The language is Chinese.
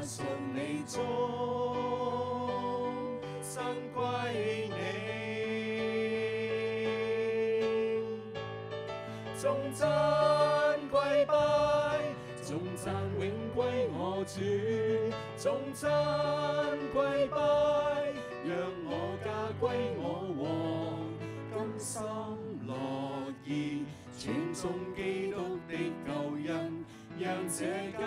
信你终生归你，众赞归拜，众赞永归我主，众赞归拜，让我家归我王，甘心乐意传颂基督的救恩，让这家。